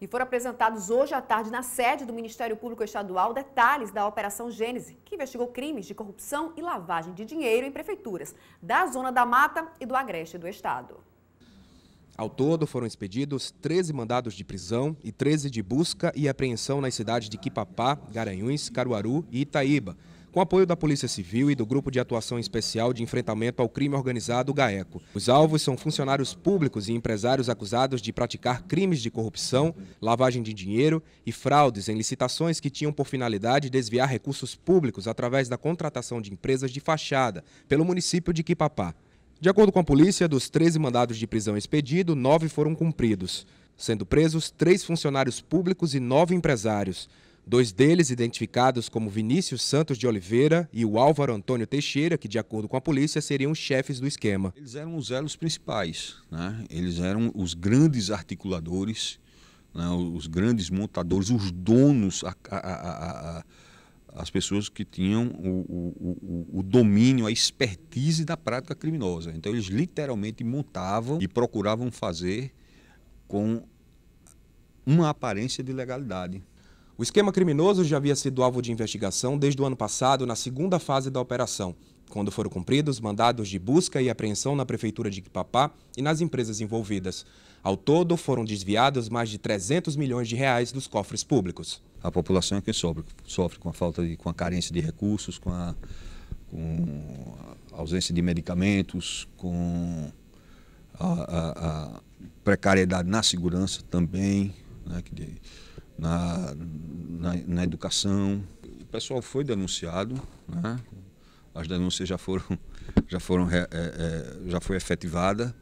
e foram apresentados hoje à tarde na sede do Ministério Público Estadual detalhes da Operação Gênese, que investigou crimes de corrupção e lavagem de dinheiro em prefeituras da Zona da Mata e do Agreste do Estado. Ao todo, foram expedidos 13 mandados de prisão e 13 de busca e apreensão nas cidades de Quipapá, Garanhuns, Caruaru e Itaíba com apoio da Polícia Civil e do Grupo de Atuação Especial de Enfrentamento ao Crime Organizado, GAECO. Os alvos são funcionários públicos e empresários acusados de praticar crimes de corrupção, lavagem de dinheiro e fraudes em licitações que tinham por finalidade desviar recursos públicos através da contratação de empresas de fachada pelo município de Quipapá. De acordo com a polícia, dos 13 mandados de prisão expedidos, nove foram cumpridos, sendo presos três funcionários públicos e nove empresários. Dois deles, identificados como Vinícius Santos de Oliveira e o Álvaro Antônio Teixeira, que, de acordo com a polícia, seriam chefes do esquema. Eles eram os elos principais, né? eles eram os grandes articuladores, né? os grandes montadores, os donos, a, a, a, as pessoas que tinham o, o, o, domínio, a expertise da prática criminosa. Então, eles literalmente montavam e procuravam fazer com uma aparência de legalidade. O esquema criminoso já havia sido alvo de investigação desde o ano passado, na segunda fase da operação, quando foram cumpridos mandados de busca e apreensão na prefeitura de Quipapá e nas empresas envolvidas. Ao todo, foram desviados mais de 300 milhões de reais dos cofres públicos. A população é quem sofre, sofre com a falta de, com a carência de recursos, com a, com a ausência de medicamentos, com a, a, a precariedade na segurança também, né, na, na, na, educação. O pessoal foi denunciado, né? as denúncias já foram, já foram é, é, já foi efetivada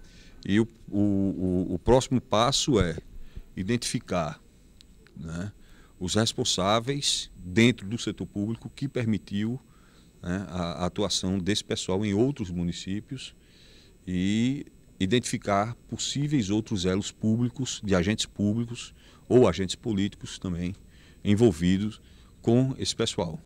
e o, o, o próximo passo é identificar né, os responsáveis dentro do setor público que permitiu né, a, a atuação desse pessoal em outros municípios e identificar possíveis outros elos públicos, de agentes públicos ou agentes políticos também envolvidos com esse pessoal.